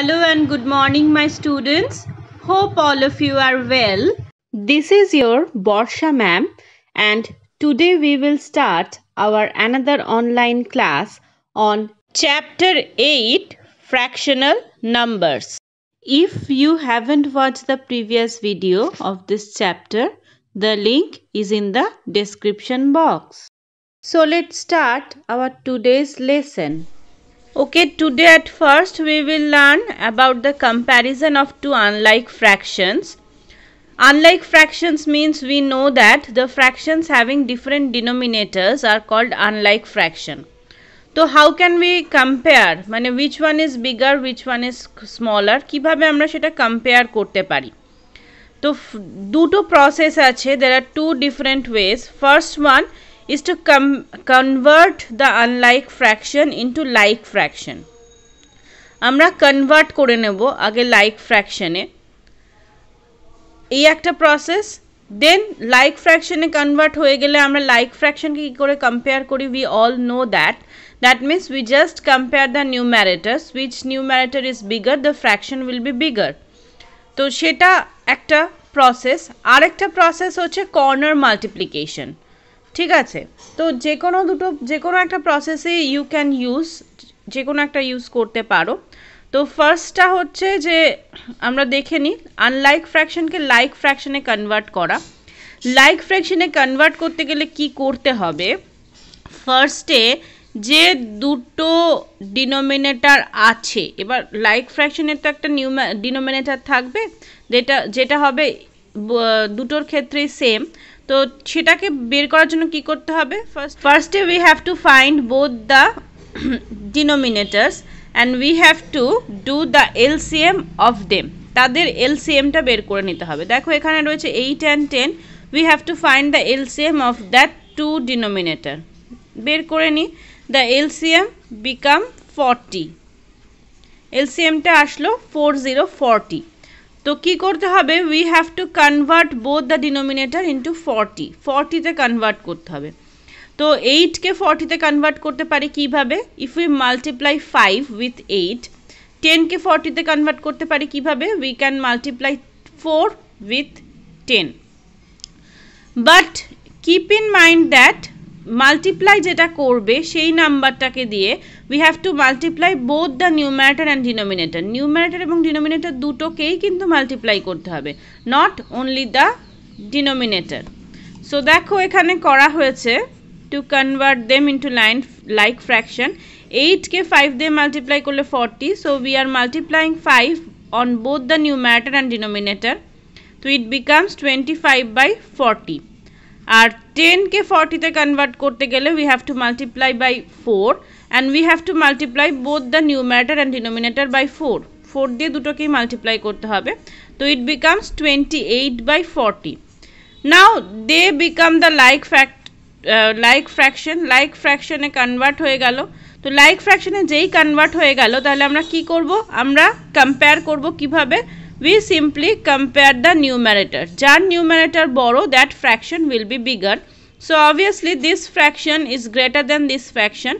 hello and good morning my students hope all of you are well this is your borsha ma'am and today we will start our another online class on chapter 8 fractional numbers if you haven't watched the previous video of this chapter the link is in the description box so let's start our today's lesson Okay, today at first we will learn about the comparison of two unlike fractions. Unlike fractions means we know that the fractions having different denominators are called unlike fraction. তো how can we compare which one is bigger, which one is smaller? Smaller amra আমরা compare korte pari. So তো to process ache there are two different ways. First one. is to convert the unlike fraction into like fraction আমরা convert করে নেব আগে like ফ্র্যাকশানে এই একটা process then like ফ্র্যাকশানে কনভার্ট হয়ে গেলে আমরা লাইক ফ্র্যাকশানকে কী করে কম্পেয়ার করি we all know that that means we just compare the numerators which numerator is bigger the fraction will be bigger তো সেটা একটা প্রসেস আরেকটা প্রসেস হচ্ছে কর্নার মাল্টিপ্লিকেশন ঠিক আছে তো যে কোনো দুটো যে কোনো একটা প্রসেসে ইউ ক্যান ইউজ যে কোনো একটা ইউজ করতে পারো তো ফার্স্টটা হচ্ছে যে আমরা দেখে নিই আনলাইক ফ্র্যাকশনকে লাইক ফ্র্যাকশনে কনভার্ট করা লাইক ফ্র্যাকশনে কনভার্ট করতে গেলে কি করতে হবে ফার্স্টে যে দুটো ডিনোমিনেটার আছে এবার লাইক ফ্র্যাকশনের তো একটা নিউ ডিনোমিনেটার থাকবে যেটা যেটা হবে দুটোর ক্ষেত্রেই সেম তো সেটাকে বের করার জন্য কি করতে হবে ফার্স্ট ফার্স্টে we have to find both the denominators and we have to do the LCM of them তাদের এলসিএমটা বের করে নিতে হবে দেখো এখানে রয়েছে eight and ten we have to find the LCM of that two denominator বের করে নিই দ্য এলসিএম বিকাম ফর্টি এলসিএমটা আসলো ফোর জিরো ফর্টি তো কি করতে হবে we have to convert both the denominator into forty ফর্টিতে কনভার্ট করতে হবে তো এইটকে ফর্টিতে কনভার্ট করতে পারি কিভাবে if we multiply five with eight টেনকে ফর্টিতে কনভার্ট করতে পারি কিভাবে we can multiply four with ten but keep in mind that multiply যেটা করবে সেই নাম্বারটাকে দিয়ে we have to multiply both the numerator and denominator numerator এবং ডিনোমিনেটার দুটোকেই কিন্তু মাল্টিপ্লাই করতে হবে not only the denominator so দেখো এখানে করা হয়েছে to convert them into line like fraction এইটকে five দিয়ে মাল্টিপ্লাই করলে forty so we are multiplying five on both the numerator and denominator তো it becomes twenty five by forty আর টেনকে ফর্টিতে কনভার্ট করতে গেলে we have to multiply by four and we have to multiply both the numerator and denominator by four four দিয়ে দুটোকেই multiply করতে হবে তো it becomes twenty eight by forty now they become the like fact like fraction like ফ্র্যাকশনে convert হয়ে গেল তো like ফ্র্যাকশনে যেই কনভার্ট হয়ে গেল তাহলে আমরা কি করব আমরা কম্পেয়ার করব কিভাবে we simply compare the numerator. Jar numerator borrow that fraction will be bigger. So obviously this fraction is greater than this fraction.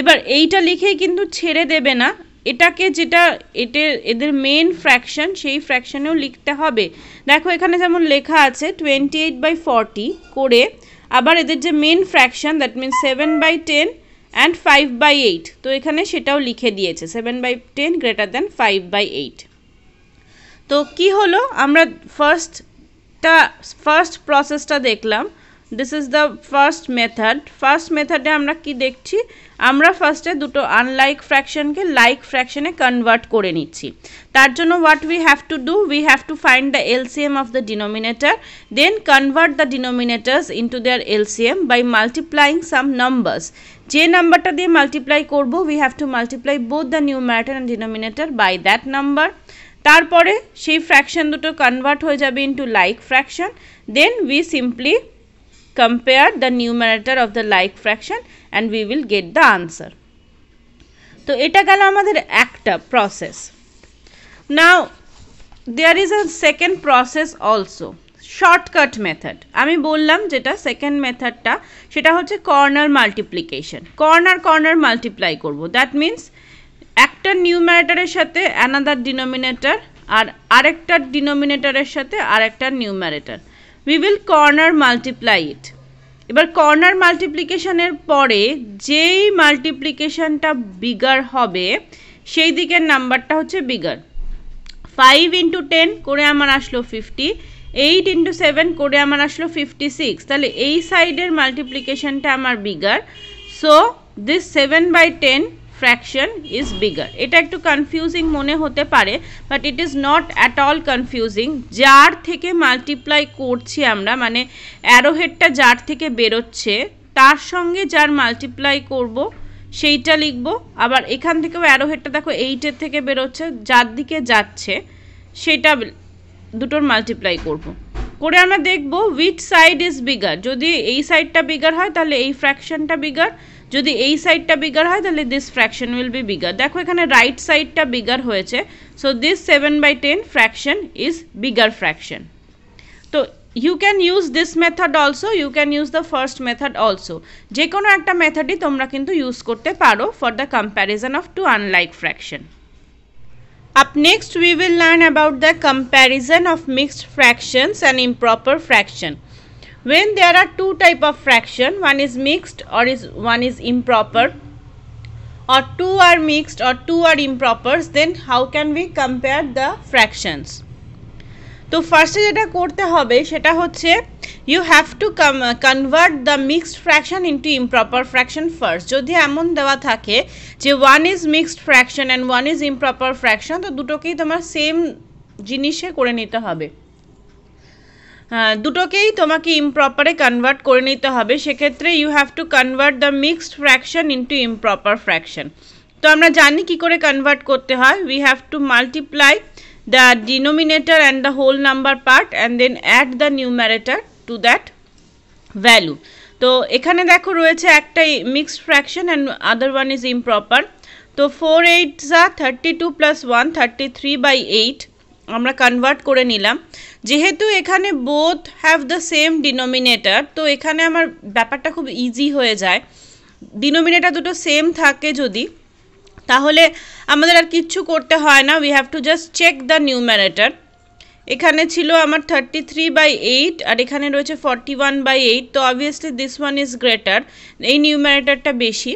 এবার এইটা লিখে কিন্তু ছেড়ে দেবে না এটাকে যেটা এটে এদের মেন ফ্র্যাকশন সেই ফ্র্যাকশনেও লিখতে হবে দেখো এখানে যেমন লেখা আছে টোয়েন্টি এইট বাই ফর্টি করে আবার এদের যে main fraction that mean seven by ten and five by eight তো এখানে সেটাও লিখে দিয়েছে seven by ten greater than five by eight তো কি হলো আমরা ফার্স্টটা ফার্স্ট প্রসেসটা দেখলাম this is the first method first মেথডে আমরা কি দেখছি আমরা ফার্স্টে দুটো আনলাইক ফ্র্যাকশনকে লাইক ফ্র্যাকশনে কনভার্ট করে নিচ্ছি তার জন্য what we have to do we have to find the LCM of the denominator then convert the denominators into their LCM by multiplying some numbers যে নাম্বারটা দিয়ে মাল্টিপ্লাই করবো we have to multiply both the numerator and denominator by that number তারপরে সেই fraction দুটো convert হয়ে যাবে into like fraction then we simply compare the numerator of the like fraction and we will get the answer তো এটা গেল আমাদের একটা process now there is a second process also shortcut method আমি বললাম যেটা সেকেন্ড মেথডটা সেটা হচ্ছে corner multiplication corner corner multiply করবো দ্যাট মিন্স একটা নিউম্যারেটারের সাথে অ্যানাদার ডিনোমিনেটার আর আরেকটা ডিনোমিনেটারের সাথে আরেকটা numerator we will corner multiply it এবার কর্নার মাল্টিপ্লিকেশনের পরে যেই মাল্টিপ্লিকেশনটা বিগার হবে সেই দিকের নাম্বারটা হচ্ছে বিগার ফাইভ ইন্টু টেন করে আমার আসলো ফিফটি এইট ইন্টু সেভেন করে আমার আসলো ফিফটি সিক্স তাহলে এই সাইডের মাল্টিপ্লিকেশনটা আমার bigger so this seven by ten fraction is bigger এটা একটু কনফিউজিং মনে হতে পারে but it is not at all confusing যার থেকে মাল্টিপ্লাই করছি আমরা মানে অ্যারোহেডটা যার থেকে বেরোচ্ছে তার সঙ্গে যার মাল্টিপ্লাই করব সেইটা লিখব আবার এখান থেকেও অ্যারোহেডটা দেখো এইটের থেকে বেরোচ্ছে যার দিকে যাচ্ছে সেটা দুটোর মাল্টিপ্লাই করবো করে আমরা দেখব উইথ সাইড ইজ বিগার যদি এই সাইডটা বিগার হয় তাহলে এই ফ্র্যাকশনটা বিগার যদি এই সাইডটা বিগার হয় তাহলে this fraction will be bigger দেখো এখানে রাইট সাইডটা বিগার হয়েছে so this seven by ten fraction is bigger fraction তো you can use this method also you can use the first method also যে কোনো একটা মেথডই তোমরা কিন্তু ইউজ করতে পারো for the comparison of two unlike fraction Up next we will learn about the comparison of mixed fractions and improper fraction. When there are two type of fraction, one is mixed or is one is improper or two are mixed or two are improper, then how can we compare the fractions? তো ফার্স্টে যেটা করতে হবে সেটা হচ্ছে you have to convert the mixed fraction into improper fraction first যদি এমন দেওয়া থাকে যে one is mixed fraction and one is improper fraction তো দুটোকেই তোমার সেম জিনিসে করে নিতে হবে দুটোকেই তোমাকে ইমপ্রপারে কনভার্ট করে নিতে হবে সেক্ষেত্রে you have to convert the mixed fraction into improper fraction তো আমরা জানি কি করে কনভার্ট করতে হয় we have to multiply the denominator and the whole number part and then add the numerator to that value তো এখানে দেখো রয়েছে একটা mixed fraction and other one is improper তো ফোর এইট যা thirty two plus one thirty three by eight আমরা convert করে নিলাম যেহেতু এখানে both have the same denominator তো এখানে আমার ব্যাপারটা খুব ইজি হয়ে যায় ডিনোমিনেটার দুটো সেম থাকে যদি তাহলে আমাদের আর কিচ্ছু করতে হয় না we have to just check the numerator এখানে ছিল আমার থার্টি থ্রি বাই এইট আর এখানে রয়েছে ফর্টি ওয়ান বাই এইট তো obviously this one is greater এই নিউ ম্যারেটারটা বেশি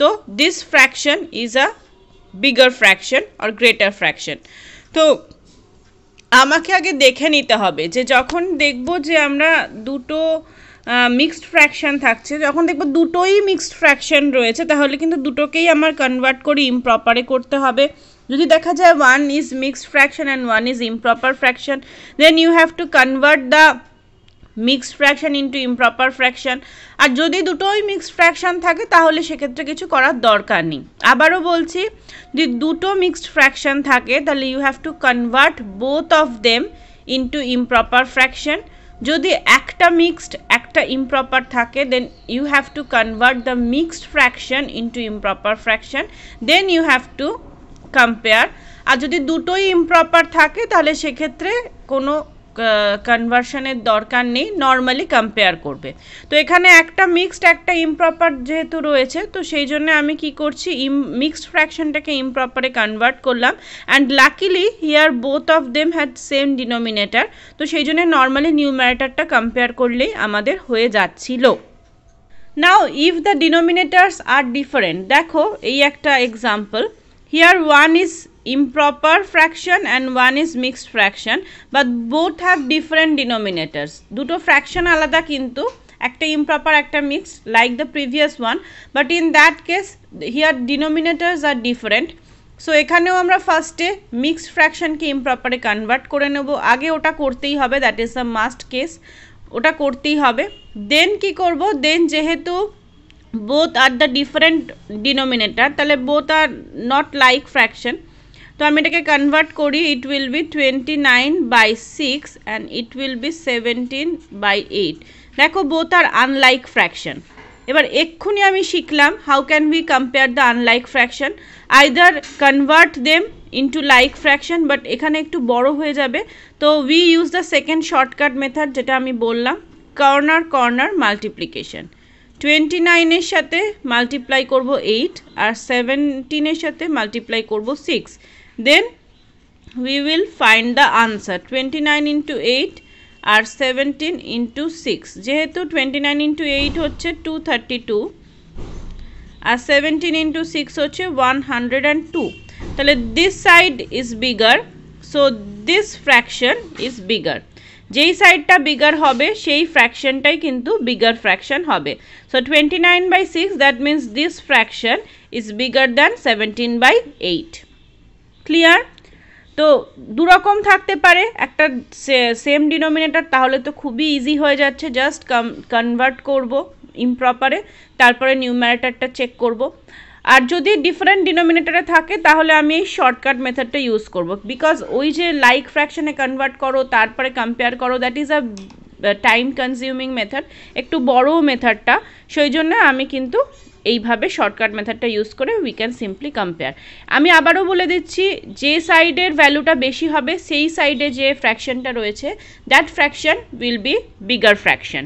তো this fraction is a bigger fraction আর গ্রেটার ফ্র্যাকশন তো আমাকে আগে দেখে নিতে হবে যে যখন দেখব যে আমরা দুটো মিক্সড ফ্র্যাকশান থাকছে যখন দেখবো দুটোই মিক্সড ফ্র্যাকশান রয়েছে তাহলে কিন্তু দুটোকেই আমার কনভার্ট করে ইমপ্রপারে করতে হবে যদি দেখা যায় one is mixed fraction and one is improper fraction then you have to convert the mixed fraction into improper fraction আর যদি দুটোই মিক্সড ফ্র্যাকশান থাকে তাহলে সেক্ষেত্রে কিছু করার দরকার নেই আবারও বলছি যদি দুটো মিক্সড ফ্র্যাকশান থাকে তাহলে you have to convert both of them into improper fraction যদি একটা মিক্সড একটা ইমপ্রপার থাকে then you have to convert the mixed fraction into improper fraction then you have to compare আর যদি দুটোই ইমপ্রপার থাকে তাহলে সেক্ষেত্রে কোনো কনভার্সনের দরকার নেই নর্মালি কম্পেয়ার করবে তো এখানে একটা মিক্সড একটা ইমপ্রপার যেহেতু রয়েছে তো সেই জন্য আমি কি করছি ইম মিক্সড ফ্র্যাকশনটাকে ইমপ্রপারে কনভার্ট করলাম and luckily here both of them had same denominator তো সেই জন্য নর্মালি নিউমারেটারটা কম্পেয়ার করলেই আমাদের হয়ে যাচ্ছিল now if the denominators are different দেখো এই একটা example here one is improper fraction and one is mixed fraction but both have different denominators duto fraction alada kintu ekta improper ekta mixed like the previous one but in that case here denominators are different so এখানেও আমরা ফার্স্টে mixed ফ্র্যাকশানকে ইমপ্রপারে convert করে নেব আগে ওটা করতেই হবে that is the must case ওটা করতেই হবে দেন কি করব দেন যেহেতু both are the different denominator তাহলে both are not like fraction তো আমি এটাকে কনভার্ট করি it will be twenty nine by six and it will be seventeen by eight দেখো বোথ আর আনলাইক ফ্র্যাকশন এবার এক্ষুনি আমি শিখলাম how can we compare the unlike fraction either convert them into like fraction but এখানে একটু বড় হয়ে যাবে তো we use the second shortcut method যেটা আমি বললাম কর্নার কর্নার মাল্টিপ্লিকেশন টোয়েন্টি নাইনের সাথে মাল্টিপ্লাই করবো এইট আর সেভেন্টিনের সাথে মাল্টিপ্লাই করবো six then we will find the answer 29 into 8 আর সেভেন্টিন ইন্টু সিক্স যেহেতু টোয়েন্টি নাইন ইন্টু এইট হচ্ছে টু থার্টি টু আর সেভেন্টিন ইন্টু সিক্স হচ্ছে ওয়ান হান্ড্রেড অ্যান্ড টু তাহলে this side is bigger so this fraction is bigger যেই সাইডটা বিগার হবে সেই ফ্র্যাকশনটাই কিন্তু বিগার ফ্র্যাকশন হবে so twenty nine by six that means this fraction is bigger than seventeen by eight clear তো দুরকম থাকতে পারে একটা সেম ডিনোমিনেটার তাহলে তো খুবই ইজি হয়ে যাচ্ছে জাস্ট কনভার্ট করব ইমপ্রপারে তারপরে নিউম্যারেটারটা চেক করব আর যদি ডিফারেন্ট ডিনোমিনেটারে থাকে তাহলে আমি এই শর্টকাট মেথডটা ইউজ করব বিকজ ওই যে লাইক ফ্র্যাকশানে কনভার্ট করো তারপরে কম্পেয়ার করো that is a time consuming method একটু বড়ো মেথডটা সেই জন্য আমি কিন্তু এইভাবে শর্টকাট মেথডটা ইউজ করে উই ক্যান সিম্পলি কম্পেয়ার আমি আবারও বলে দিচ্ছি যে সাইডের ভ্যালুটা বেশি হবে সেই সাইডে যে ফ্র্যাকশানটা রয়েছে that fraction will be bigger fraction